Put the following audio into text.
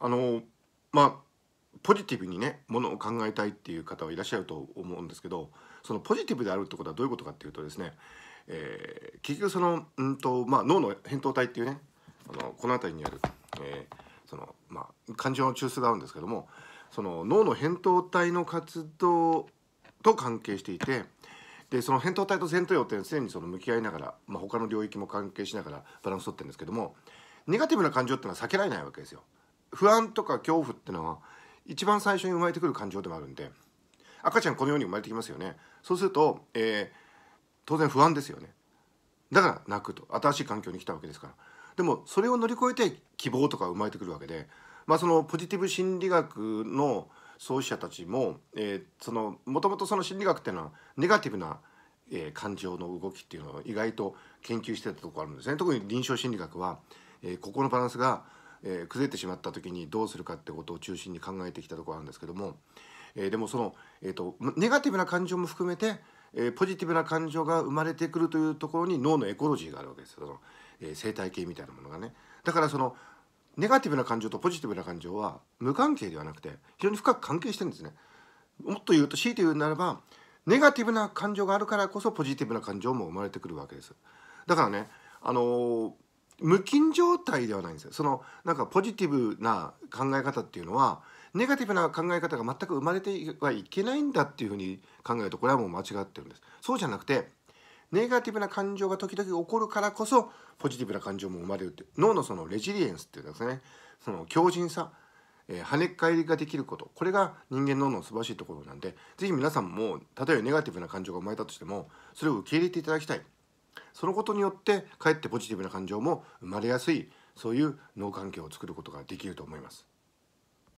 あのまあポジティブにねものを考えたいっていう方はいらっしゃると思うんですけどそのポジティブであるってことはどういうことかっていうとですね、えー、結局その、うんとまあ、脳の扁桃体っていうねあのこの辺りにある、えー、そのまあ、感情の中枢があるんですけどもその脳の扁桃体の活動と関係していてでその扁桃体と前頭葉って常にその向き合いながら、まあ、他の領域も関係しながらバランスとってるんですけどもネガティブな感情っていうのは避けられないわけですよ。不安とか恐怖ってのは一番最初に生まれてくる感情でもあるんで赤ちゃんこのように生まれてきますよねそうすると、えー、当然不安ですよねだから泣くと新しい環境に来たわけですからでもそれを乗り越えて希望とか生まれてくるわけで、まあ、そのポジティブ心理学の創始者たちも、えそのもともとその心理学っていうのはネガティブな、えー、感情の動きっていうのを意外と研究してたところあるんですね特に臨床心理学は、えー、ここのバランスがえー、崩れてしまった時にどうするかってことを中心に考えてきたところあるんですけども、えー、でもその、えーと、ネガティブな感情も含めて、えー、ポジティブな感情が生まれてくるというところに脳のエコロジーがあるわけですその、え生態系みたいなものがね。だからそのネガティブな感情とポジティブな感情は無関係ではなくて非常に深く関係してるんですね。もっと言うと強いて言うならばネガティブな感情があるからこそポジティブな感情も生まれてくるわけです。だからねあのー無菌状態ではないんですよそのなんかポジティブな考え方っていうのはネガティブな考え方が全く生まれてはいけないんだっていうふうに考えるとこれはもう間違ってるんですそうじゃなくてネガティブな感情が時々起こるからこそポジティブな感情も生まれるって脳のそのレジリエンスっていうんですねその強靭さ、えー、跳ね返りができることこれが人間の脳の素晴らしいところなんで是非皆さんも例えばネガティブな感情が生まれたとしてもそれを受け入れていただきたいそのことによってかえってポジティブな感情も生まれやすいそういう脳環境を作ることができると思います。